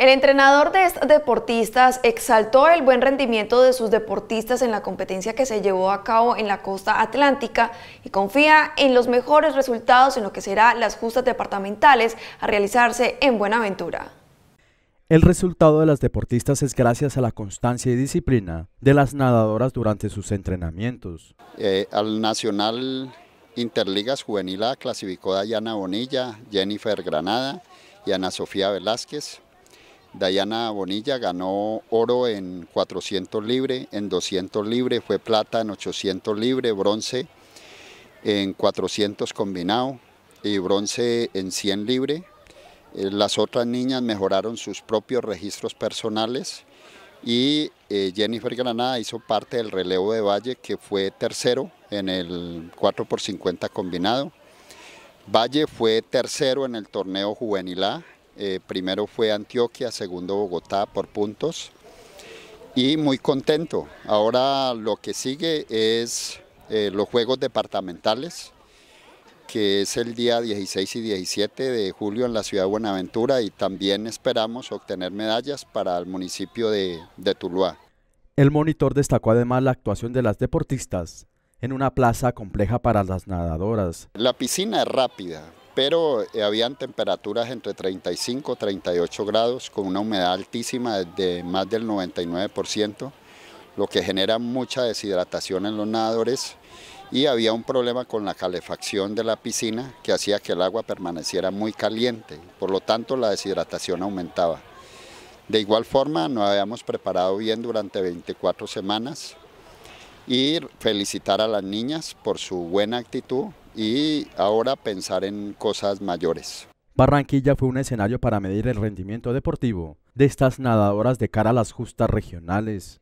El entrenador de estas deportistas exaltó el buen rendimiento de sus deportistas en la competencia que se llevó a cabo en la costa atlántica y confía en los mejores resultados en lo que serán las justas departamentales a realizarse en Buenaventura. El resultado de las deportistas es gracias a la constancia y disciplina de las nadadoras durante sus entrenamientos. Eh, al Nacional Interligas Juvenil A clasificó Dayana Bonilla, Jennifer Granada y Ana Sofía Velázquez Dayana Bonilla ganó oro en 400 libres, en 200 libres fue plata en 800 libres bronce en 400 combinado y bronce en 100 libre. Eh, las otras niñas mejoraron sus propios registros personales y eh, Jennifer Granada hizo parte del relevo de Valle que fue tercero en el 4x50 combinado. Valle fue tercero en el torneo juvenil A eh, primero fue Antioquia, segundo Bogotá por puntos. Y muy contento. Ahora lo que sigue es eh, los Juegos Departamentales, que es el día 16 y 17 de julio en la ciudad de Buenaventura y también esperamos obtener medallas para el municipio de, de Tuluá. El monitor destacó además la actuación de las deportistas en una plaza compleja para las nadadoras. La piscina es rápida, pero eh, habían temperaturas entre 35 y 38 grados con una humedad altísima de más del 99%, lo que genera mucha deshidratación en los nadadores y había un problema con la calefacción de la piscina que hacía que el agua permaneciera muy caliente, por lo tanto la deshidratación aumentaba. De igual forma, nos habíamos preparado bien durante 24 semanas y felicitar a las niñas por su buena actitud y ahora pensar en cosas mayores. Barranquilla fue un escenario para medir el rendimiento deportivo de estas nadadoras de cara a las justas regionales.